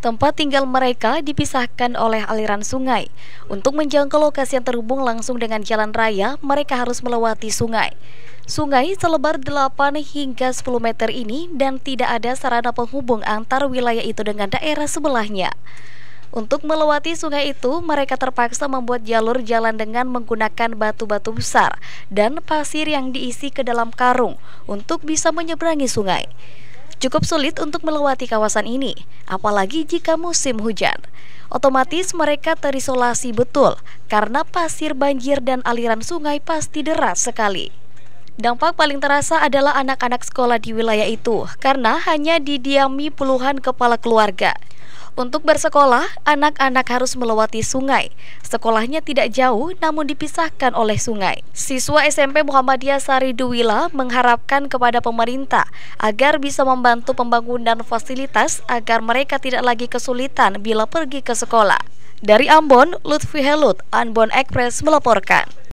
Tempat tinggal mereka dipisahkan oleh aliran sungai. Untuk menjangkau lokasi yang terhubung langsung dengan jalan raya, mereka harus melewati sungai. Sungai selebar 8 hingga 10 meter ini dan tidak ada sarana penghubung antar wilayah itu dengan daerah sebelahnya. Untuk melewati sungai itu, mereka terpaksa membuat jalur jalan dengan menggunakan batu-batu besar dan pasir yang diisi ke dalam karung untuk bisa menyeberangi sungai. Cukup sulit untuk melewati kawasan ini, apalagi jika musim hujan. Otomatis mereka terisolasi betul karena pasir banjir dan aliran sungai pasti deras sekali. Dampak paling terasa adalah anak-anak sekolah di wilayah itu karena hanya didiami puluhan kepala keluarga. Untuk bersekolah, anak-anak harus melewati sungai. Sekolahnya tidak jauh namun dipisahkan oleh sungai. Siswa SMP Muhammadiyah Sari Duwila mengharapkan kepada pemerintah agar bisa membantu pembangunan fasilitas agar mereka tidak lagi kesulitan bila pergi ke sekolah. Dari Ambon, Lutfi Helut, Ambon Express melaporkan.